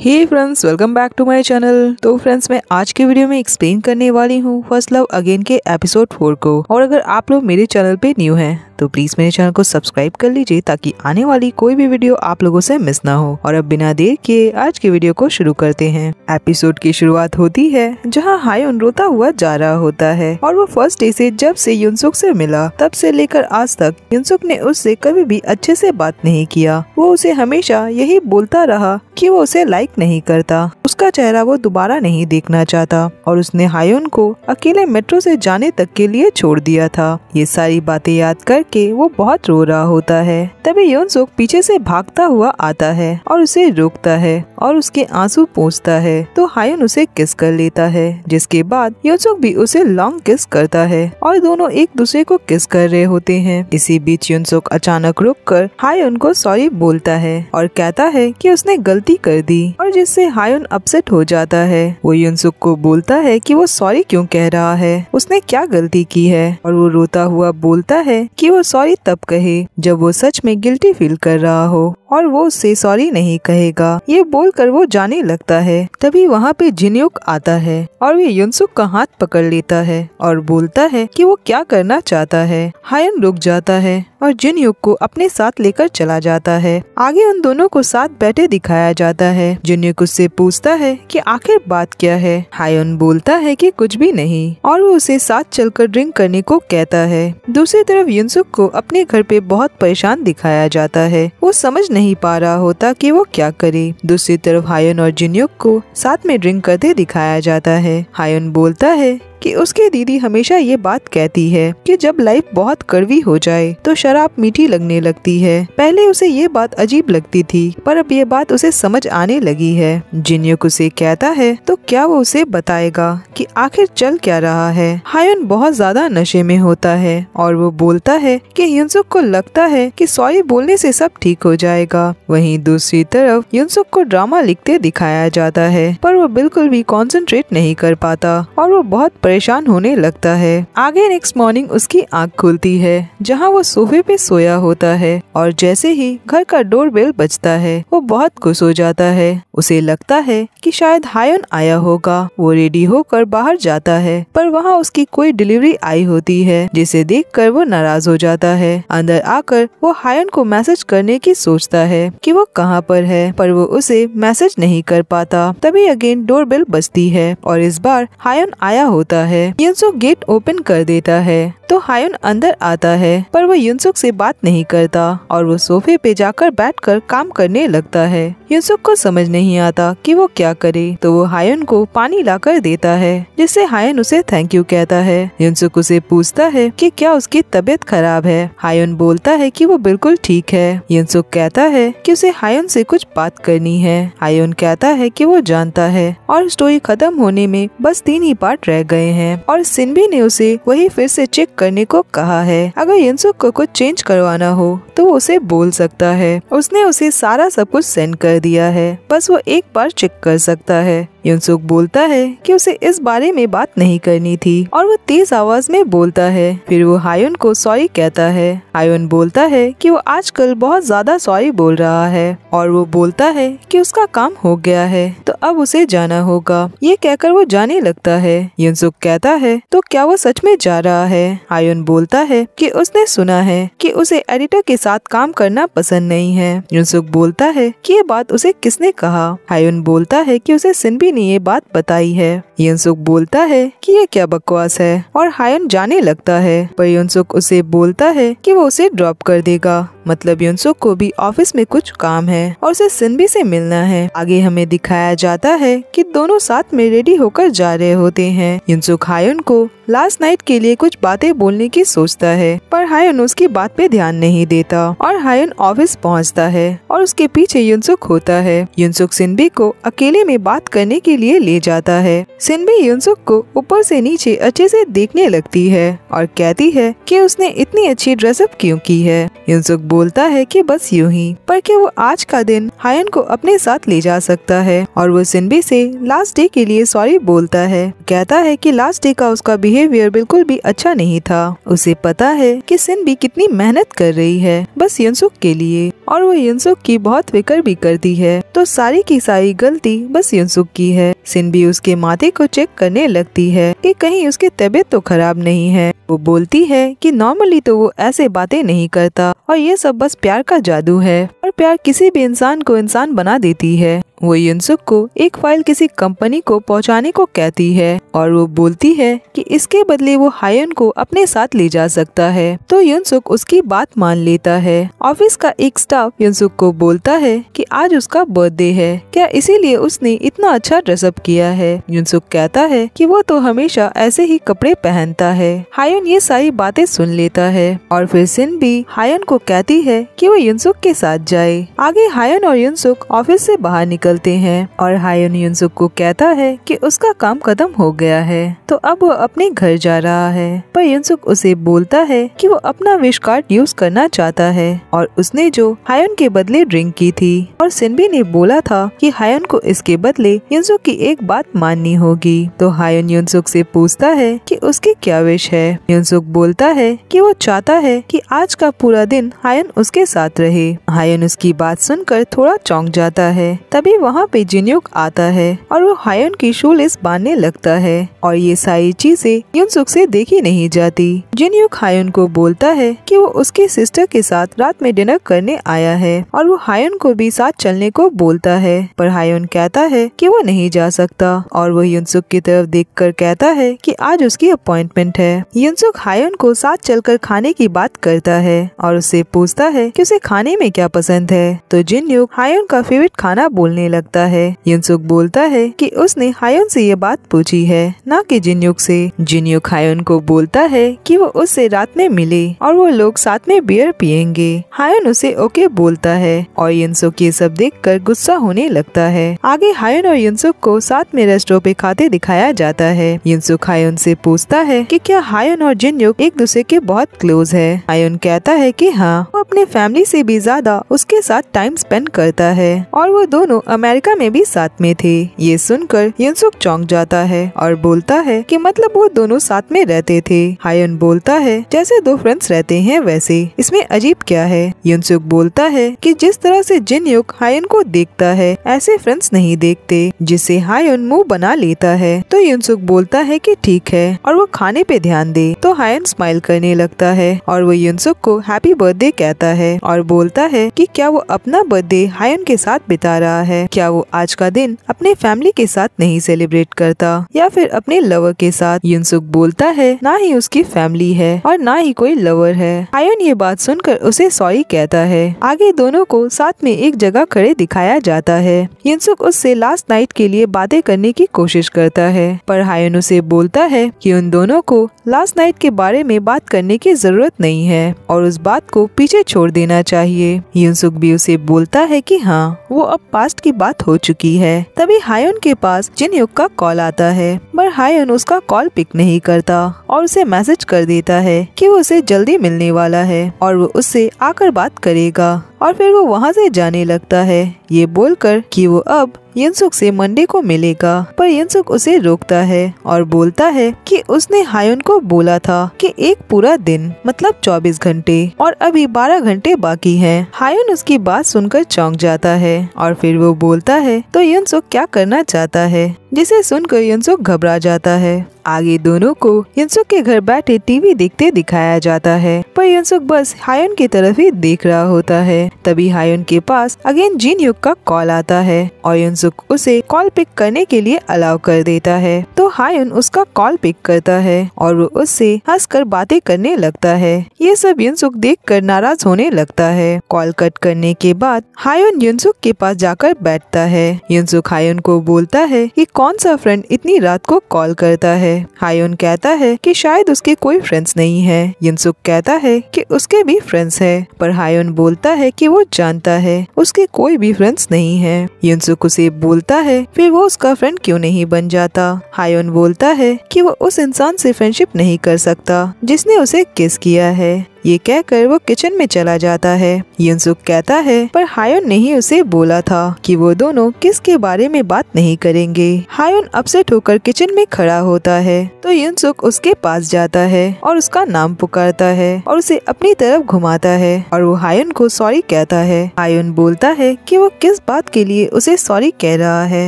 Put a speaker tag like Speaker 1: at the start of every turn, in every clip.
Speaker 1: Hey friends welcome back to my channel तो friends मैं आज के वीडियो में एक्सप्लेन करने वाली हूँ फर्स्ट लव अगेन के एपिसोड फोर को और अगर आप लोग मेरे चैनल पे न्यू हैं तो प्लीज़ मेरे चैनल को सब्सक्राइब कर लीजिए ताकि आने वाली कोई भी वीडियो आप लोगों से मिस ना हो और अब बिना देर किए आज की वीडियो को शुरू करते हैं एपिसोड की शुरुआत होती है जहाँ हायुन रोता हुआ जा रहा होता है और वो फर्स्ट डे ऐसी जब से युनसुक ऐसी मिला तब ऐसी लेकर आज तक युनसुक ने उससे कभी भी अच्छे ऐसी बात नहीं किया वो उसे हमेशा यही बोलता रहा कि वो उसे लाइक नहीं करता उसका चेहरा वो दोबारा नहीं देखना चाहता और उसने हायन को अकेले मेट्रो से जाने तक के लिए छोड़ दिया था ये सारी बातें याद कर के वो बहुत रो रहा होता है तभी योनसुक पीछे से भागता हुआ आता है और उसे रोकता है और उसके आंसू पोंछता है तो हायन उसे किस कर लेता है जिसके बाद योनसुक भी उसे लॉन्ग किस करता है और दोनों एक दूसरे को किस कर रहे होते हैं इसी बीच योनसुक अचानक रुक कर हायन को सॉरी बोलता है और कहता है की उसने गलती कर दी और जिससे हायुन अपसेट हो जाता है वो युनसुक को बोलता है की वो सॉरी क्यूँ कह रहा है उसने क्या गलती की है और वो रोता हुआ बोलता है कि वो वो सॉरी तब कहे जब वो सच में गिल्टी फील कर रहा हो और वो उससे सॉरी नहीं कहेगा ये बोलकर वो जाने लगता है तभी वहाँ पे जिनयुक आता है और वे युनसुक का हाथ पकड़ लेता है और बोलता है कि वो क्या करना चाहता है हायन रुक जाता है और जिन युग को अपने साथ लेकर चला जाता है आगे उन दोनों को साथ बैठे दिखाया जाता है जिन युग उससे पूछता है कि आखिर बात क्या है हायोन बोलता है कि कुछ भी नहीं और वो उसे साथ चलकर ड्रिंक करने को कहता है दूसरी तरफ युनसुक को अपने घर पे बहुत परेशान दिखाया जाता है वो समझ नहीं पा रहा होता की वो क्या करे दूसरी तरफ हायोन और जिनयुक को साथ में ड्रिंक करते दिखाया जाता है हायोन बोलता है कि उसके दीदी हमेशा ये बात कहती है कि जब लाइफ बहुत कड़वी हो जाए तो शराब मीठी लगने लगती है पहले उसे ये बात अजीब लगती थी पर अब ये बात उसे समझ आने लगी है जिन्युक उसे कहता है तो क्या वो उसे बताएगा कि आखिर चल क्या रहा है हायन बहुत ज्यादा नशे में होता है और वो बोलता है की युनसुक को लगता है की सॉरी बोलने ऐसी सब ठीक हो जाएगा वही दूसरी तरफ युनसुक को ड्रामा लिखते दिखाया जाता है पर वो बिल्कुल भी कॉन्सेंट्रेट नहीं कर पाता और वो बहुत परेशान होने लगता है आगे नेक्स्ट मॉर्निंग उसकी आंख खुलती है जहाँ वो सोफे पे सोया होता है और जैसे ही घर का डोर बेल बजता है वो बहुत खुश हो जाता है उसे लगता है कि शायद हायन आया होगा वो रेडी होकर बाहर जाता है पर वहाँ उसकी कोई डिलीवरी आई होती है जिसे देख वो नाराज हो जाता है अंदर आकर वो हायन को मैसेज करने की सोचता है की वो कहाँ पर है पर वो उसे मैसेज नहीं कर पाता तभी अगेन डोर बेल बजती है और इस बार हायन आया होता है यंसो जो गेट ओपन कर देता है तो हायुन अंदर आता है पर वह युनसुक से बात नहीं करता और वो सोफे पे जाकर बैठकर काम करने लगता है युनसुक को समझ नहीं आता कि वो क्या करे तो वो हायुन को पानी लाकर देता है जिससे हायुन उसे थैंक यू कहता है युनसुक उसे पूछता है कि क्या उसकी तबीयत खराब है हायुन बोलता है कि वो बिल्कुल ठीक है युनसुक कहता है कि उसे हायुन से कुछ बात करनी है हायुन कहता है कि वो जानता है और स्टोरी खत्म होने में बस तीन ही पार्ट रह गए हैं और सिन्बी ने उसे वही फिर से चेक करने को कहा है अगर यंसुक को कुछ चेंज करवाना हो तो वो उसे बोल सकता है उसने उसे सारा सब कुछ सेंड कर दिया है बस वो एक बार चेक कर सकता है यंसुक बोलता है कि उसे इस बारे में बात नहीं करनी थी और वो तेज आवाज में बोलता है फिर वो हायुन को सॉरी कहता है हायुन बोलता है कि वो आजकल बहुत ज्यादा सॉरी बोल रहा है और वो बोलता है कि उसका काम हो गया है तो अब उसे जाना होगा ये कहकर वो जाने लगता है यंसुक कहता है तो क्या वो सच में जा रहा है आयन बोलता है कि उसने सुना है कि उसे एडिटर के साथ काम करना पसंद नहीं है यूनसुक बोलता है कि ये बात उसे किसने कहा हायुन बोलता है कि उसे सिनबी ने ये बात बताई है यूनसुक बोलता है कि ये क्या बकवास है और हायुन जाने लगता है पर यूनसुक उसे बोलता है कि वो उसे ड्रॉप कर देगा मतलब युनसुक को भी ऑफिस में कुछ काम है और उसे सिनबी से मिलना है आगे हमें दिखाया जाता है कि दोनों साथ में रेडी होकर जा रहे होते हैं यूनसुक हायुन को लास्ट नाइट के लिए कुछ बातें बोलने की सोचता है पर हायन उसकी बात पे ध्यान नहीं देता और हायन ऑफिस पहुंचता है और उसके पीछे युनसुक होता है युनसुक सिन्बी को अकेले में बात करने के लिए ले जाता है सिन्बी युनसुक को ऊपर से नीचे अच्छे से देखने लगती है और कहती है कि उसने इतनी अच्छी ड्रेसअप क्यों की है युनसुक बोलता है कि बस यूं ही पर क्या वो आज का दिन हायन को अपने साथ ले जा सकता है और वो सिन्बी से लास्ट डे के लिए सॉरी बोलता है कहता है कि लास्ट डे का उसका बिहेवियर बिल्कुल भी अच्छा नहीं था उसे पता है कि सिन भी कितनी मेहनत कर रही है बस यंसुक के लिए और वो यंसुक की बहुत फिक्र भी करती है तो सारी की सारी गलती बस यंसुक की है सिन भी उसके माथे को चेक करने लगती है कि कहीं उसकी तबीयत तो खराब नहीं है वो बोलती है कि नॉर्मली तो वो ऐसे बातें नहीं करता और ये सब बस प्यार का जादू है और प्यार किसी भी इंसान को इंसान बना देती है वो युनसुक को एक फाइल किसी कंपनी को पहुंचाने को कहती है और वो बोलती है कि इसके बदले वो हायन को अपने साथ ले जा सकता है तो युनसुक उसकी बात मान लेता है ऑफिस का एक स्टाफ युनसुक को बोलता है कि आज उसका बर्थडे है क्या इसीलिए उसने इतना अच्छा ड्रेसअप किया है युनसुक कहता है कि वो तो हमेशा ऐसे ही कपड़े पहनता है हायन ये सारी बातें सुन लेता है और फिर सिन भी हायन को कहती है की वो युनसुक के साथ जाए आगे हायन और युनसुक ऑफिस ऐसी बाहर निकल निकलते हैं और हायन युनसुक को कहता है कि उसका काम खत्म हो गया है तो अब वो अपने घर जा रहा है पर युनसुक उसे बोलता है कि वो अपना विश कार्ड यूज करना चाहता है और उसने जो हायन के बदले ड्रिंक की थी और सिनबी ने बोला था कि हायन को इसके बदले युनसुक की एक बात माननी होगी तो हायन युनसुक से पूछता है कि उसकी क्या विश है युनसुक बोलता है कि वो चाहता है कि आज का पूरा दिन हायन उसके साथ रहे हायन उसकी बात सुनकर थोड़ा चौंक जाता है तभी वहाँ पे जिनयुक आता है और वो हायन की शूलिस बांधने लगता है और ये सारी चीजें युनसुक से देखी नहीं जाती जिनयुक हायन को बोलता है कि वो उसके सिस्टर के साथ रात में डिनर करने आया है और वो हायन को भी साथ चलने को बोलता है पर हायन कहता है कि वो नहीं जा सकता और वो युनसुक की तरफ देख कर कहता है की आज उसकी अपॉइंटमेंट है युनसुक हायन को साथ चलकर खाने की बात करता है और उससे पूछता है की उसे खाने में क्या पसंद है तो जिनयुक हायन का फेवरेट खाना बोलने लगता है युनसुक बोलता है कि उसने हायोन से ये बात पूछी है ना कि जिनयुक से जिनयुक हायोन को बोलता है कि वो उससे रात में मिले और वो लोग साथ में बियर पियेंगे हायोन उसे ओके बोलता है और युनसुक ये सब देख कर गुस्सा होने लगता है आगे हायोन और युनसुक को साथ में रेस्टोर पे खाते दिखाया जाता है युनसुक हायोन से पूछता है कि क्या हायोन और जिनयुक एक दूसरे के बहुत क्लोज है हायोन कहता है कि हाँ वो अपने फैमिली से भी ज्यादा उसके साथ टाइम स्पेंड करता है और वो दोनों अमेरिका में भी साथ में थे ये सुनकर युनसुक चौंक जाता है और बोलता है कि मतलब वो दोनों साथ में रहते थे हायन बोलता है जैसे दो फ्रेंड्स रहते हैं वैसे इसमें अजीब क्या है युनसुक बोलता है कि जिस तरह से जिन युग हायन को देखता है ऐसे फ्रेंड्स नहीं देखते जिसे हायन मुंह बना लेता है तो युनसुक बोलता है कि ठीक है और वो खाने पे ध्यान दे तो हायन स्माइल करने लगता है और वो युनसुक को हैप्पी बर्थडे कहता है और बोलता है कि क्या वो अपना बर्थडे हायन के साथ बिता रहा है क्या वो आज का दिन अपने फैमिली के साथ नहीं सेलिब्रेट करता या फिर अपने लवर के साथ युनसुक बोलता है ना ही उसकी फैमिली है और ना ही कोई लवर है आयोन ये बात सुनकर उसे सॉरी कहता है आगे दोनों को साथ में एक जगह खड़े दिखाया जाता है युनसुक उससे लास्ट नाइट के लिए बातें करने की कोशिश करता है पर हायन उसे बोलता है की उन दोनों को लास्ट नाइट के बारे में बात करने की जरूरत नहीं है और उस बात को पीछे छोड़ देना चाहिए युनसुक भी उसे बोलता है की हाँ वो अब पास्ट की बात हो चुकी है तभी हायन के पास युग का कॉल आता है पर हायन उसका कॉल पिक नहीं करता और उसे मैसेज कर देता है कि वो उसे जल्दी मिलने वाला है और वो उससे आकर बात करेगा और फिर वो वहाँ से जाने लगता है ये बोलकर कि वो अब यंसुक से मंडे को मिलेगा पर यंसुक उसे रोकता है और बोलता है कि उसने हायुन को बोला था कि एक पूरा दिन मतलब 24 घंटे और अभी 12 घंटे बाकी हैं। हायुन उसकी बात सुनकर चौंक जाता है और फिर वो बोलता है तो यंसुक क्या करना चाहता है जिसे सुनकर यंसुक घबरा जाता है आगे दोनों को यंसुक के घर बैठे टीवी देखते दिखाया जाता है पर यंसुक बस हायन की तरफ ही देख रहा होता है तभी हायन के पास अगेन जीन युग का कॉल आता है और यंसुक उसे कॉल पिक करने के लिए अलाउ कर देता है तो हायन उसका कॉल पिक करता है और वो उससे हंस कर बातें करने लगता है ये सब यंसुक देख कर नाराज होने लगता है कॉल कट करने के बाद हायन यंसुक के पास जाकर बैठता है यंसुक हायन को बोलता है की कौन सा फ्रेंड इतनी रात को कॉल करता है हायोन कहता है कि शायद उसके कोई फ्रेंड्स नहीं है यिनसुक कहता है कि उसके भी फ्रेंड्स है पर हायोन बोलता है कि वो जानता है उसके कोई भी फ्रेंड्स नहीं है यिनसुक उसे बोलता है फिर वो उसका फ्रेंड क्यों नहीं बन जाता हायोन बोलता है कि वो उस इंसान से फ्रेंडशिप नहीं कर सकता जिसने उसे किस किया है ये कहकर वो किचन में चला जाता है युनसुक कहता है पर हायोन ने ही उसे बोला था कि वो दोनों किसके बारे में बात नहीं करेंगे हायोन अपसेट होकर किचन में खड़ा होता है तो युनसुक उसके पास जाता है और उसका नाम पुकारता है और उसे अपनी तरफ घुमाता है और वो हायोन को सॉरी कहता है हायोन बोलता है कि वो किस बात के लिए उसे सॉरी कह रहा है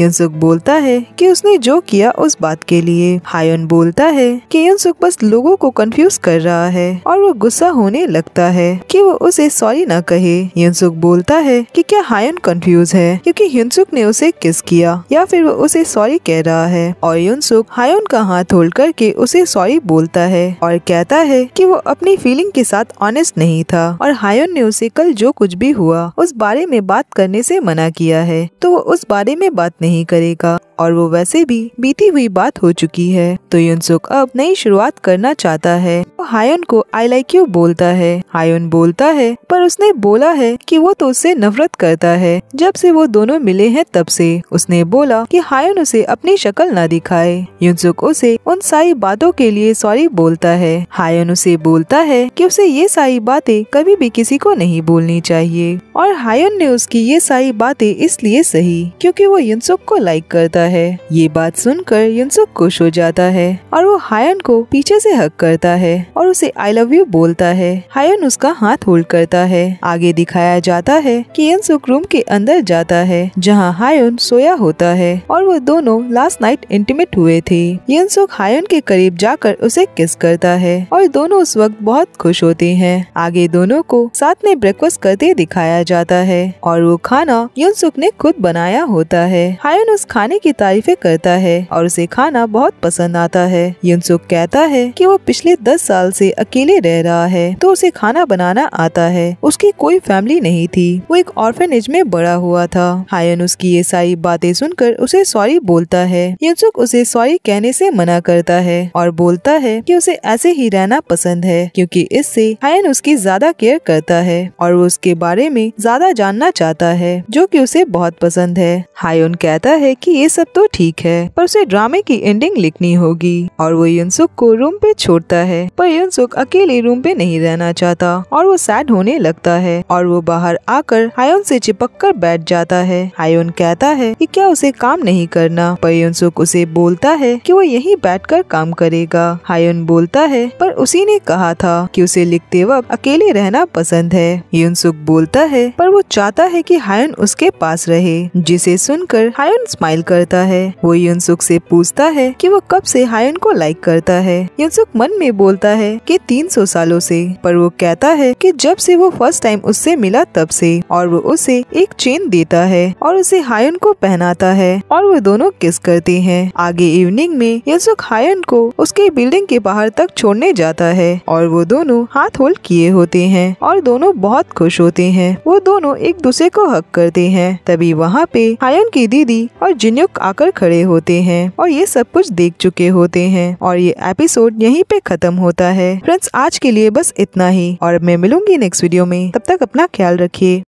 Speaker 1: युनसुक बोलता है कि उसने जो किया उस बात के लिए हायोन बोलता है कि युनसुक बस लोगों को कंफ्यूज कर रहा है और वो गुस्सा गुस्सा होने लगता है कि वो उसे सॉरी न कहे युनसुक बोलता है कि क्या हायन कंफ्यूज है क्योंकि हिंसुक ने उसे किस किया या फिर वो उसे सॉरी कह रहा है और युनसुक हायन का हाथ होल्ड करके उसे सॉरी बोलता है और कहता है कि वो अपनी फीलिंग के साथ ऑनेस्ट नहीं था और हायन ने उसे कल जो कुछ भी हुआ उस बारे में बात करने से मना किया है तो वो उस बारे में बात नहीं करेगा और वो वैसे भी बीती हुई बात हो चुकी है तो युनसुक अब नई शुरुआत करना चाहता है वो हायन को आई लाइक यू बोलता है आयुन बोलता है पर उसने बोला है कि वो तो उससे नफरत करता है जब से वो दोनों मिले हैं तब से उसने बोला कि हायुन उसे अपनी शक्ल ना दिखाए युनसुक उसे उन सारी बातों के लिए सॉरी बोलता है हायुन उसे बोलता है कि उसे ये सारी बातें कभी भी किसी को नहीं बोलनी चाहिए और हायन ने उसकी ये सारी बातें इसलिए सही क्योंकि वो युनसुक को लाइक करता है ये बात सुनकर युनसुक खुश हो जाता है और वो हायुन को पीछे से हक करता है और उसे आई लव यू बोलता जाता है हायन उसका हाथ होल्ड करता है आगे दिखाया जाता है कि यनसुक रूम के अंदर जाता है जहाँ हायन सोया होता है और वो दोनों लास्ट नाइट इंटीमेट हुए थे यनसुक हायन के करीब जाकर उसे किस करता है और दोनों उस वक्त बहुत खुश होते हैं आगे दोनों को साथ में ब्रेकफास्ट करते दिखाया जाता है और वो खाना सुख ने खुद बनाया होता है हायन उस खाने की तारीफे करता है और उसे खाना बहुत पसंद आता है सुख कहता है कि वो पिछले दस साल से अकेले रह रहा है तो उसे खाना बनाना आता है उसकी कोई फैमिली नहीं थी वो एक ऑर्फेनेज में बड़ा हुआ था हायन उसकी ये सारी बातें सुनकर उसे सॉरी बोलता है युनसुक उसे सॉरी कहने से मना करता है और बोलता है कि उसे ऐसे ही रहना पसंद है क्योंकि इससे हायन उसकी ज्यादा केयर करता है और वो उसके बारे में ज्यादा जानना चाहता है जो कि उसे बहुत पसंद है हायन कहता है कि ये सब तो ठीक है पर उसे ड्रामे की एंडिंग लिखनी होगी और वो युनसुक को रूम पे छोड़ता है पर युनसुक अकेले रूम पे नहीं रहना चाहता और वो सैड होने लगता है और वो बाहर आकर हायोन से चिपक कर बैठ जाता है हायोन कहता है कि क्या उसे काम नहीं करना पर युनसुक उसे बोलता है कि वो यहीं बैठकर काम करेगा हायोन बोलता है पर उसी ने कहा था कि उसे लिखते वक्त अकेले रहना पसंद है युनसुक बोलता है पर वो चाहता है कि हायोन उसके पास रहे जिसे सुनकर हायोन स्माइल करता है वो युनसुक से पूछता है कि वो कब से हायोन को लाइक करता है युनसुक मन में बोलता है कि सौ सालों उसे पर वो कहता है कि जब से वो फर्स्ट टाइम उससे मिला तब से और वो उसे एक चेन देता है और उसे हायन को पहनाता है और वो दोनों किस करते हैं आगे इवनिंग में यसुक हायन को उसके बिल्डिंग के बाहर तक छोड़ने जाता है और वो दोनों हाथ होल्ड किए होते हैं और दोनों बहुत खुश होते हैं वो दोनों एक दूसरे को हक करते हैं तभी वहाँ पे हायन की दीदी और जिनयुक आकर खड़े होते हैं और ये सब कुछ देख चुके होते हैं और ये एपिसोड यहीं पे खत्म होता है फ्रेंड्स आज के लिए बस बस इतना ही और मैं मिलूंगी नेक्स्ट वीडियो में तब तक अपना ख्याल रखिए